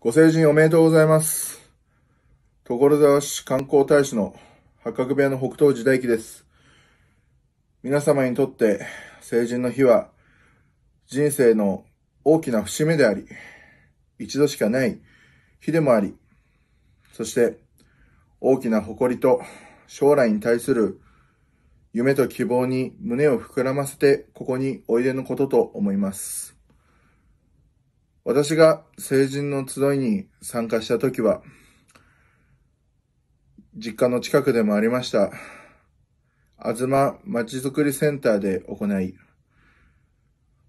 ご成人おめでとうございます。所沢市観光大使の八角部屋の北東時代記です。皆様にとって成人の日は人生の大きな節目であり、一度しかない日でもあり、そして大きな誇りと将来に対する夢と希望に胸を膨らませてここにおいでのことと思います。私が成人の集いに参加した時は、実家の近くでもありました、あずままちづくりセンターで行い、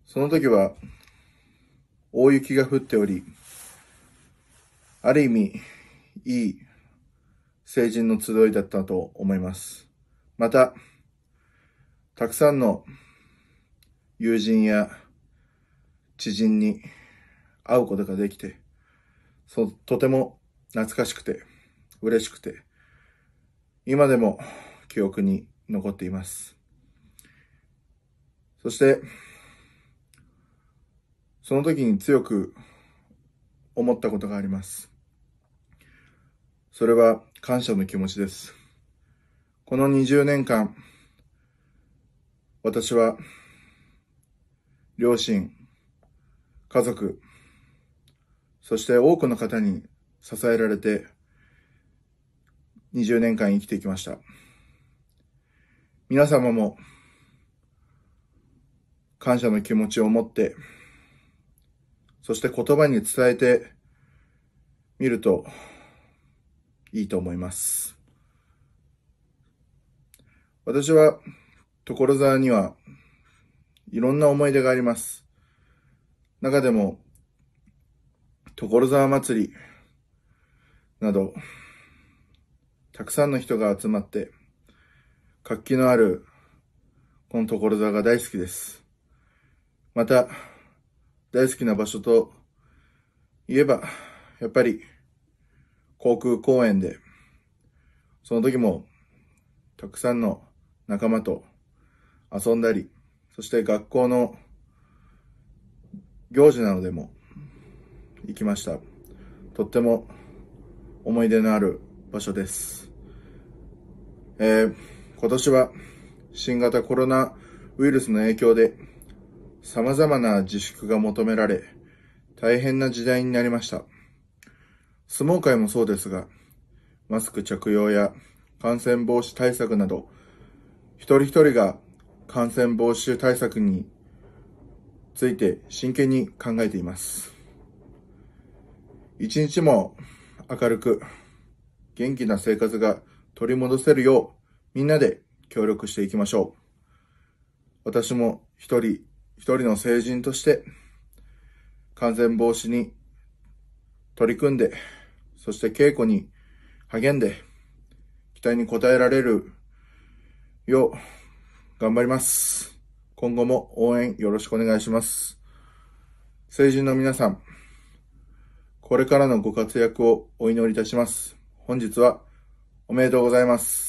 その時は大雪が降っており、ある意味、いい成人の集いだったと思います。また、たくさんの友人や知人に会うことができて、そ、とても懐かしくて、嬉しくて、今でも記憶に残っています。そして、その時に強く思ったことがあります。それは感謝の気持ちです。この20年間、私は、両親、家族、そして多くの方に支えられて、20年間生きてきました。皆様も、感謝の気持ちを持って、そして言葉に伝えてみるといいと思います。私は所沢にはいろんな思い出があります。中でも所沢祭りなど、たくさんの人が集まって、活気のある、この所沢が大好きです。また、大好きな場所と言えば、やっぱり、航空公園で、その時も、たくさんの仲間と遊んだり、そして学校の行事などでも行きました。とっても思い出のある場所です。えー、今年は新型コロナウイルスの影響で様々な自粛が求められ、大変な時代になりました。相撲界もそうですが、マスク着用や感染防止対策など、一人一人が感染防止対策について真剣に考えています。一日も明るく元気な生活が取り戻せるようみんなで協力していきましょう。私も一人一人の成人として感染防止に取り組んで、そして稽古に励んで、期待に応えられるよう頑張ります。今後も応援よろしくお願いします。成人の皆さん、これからのご活躍をお祈りいたします。本日はおめでとうございます。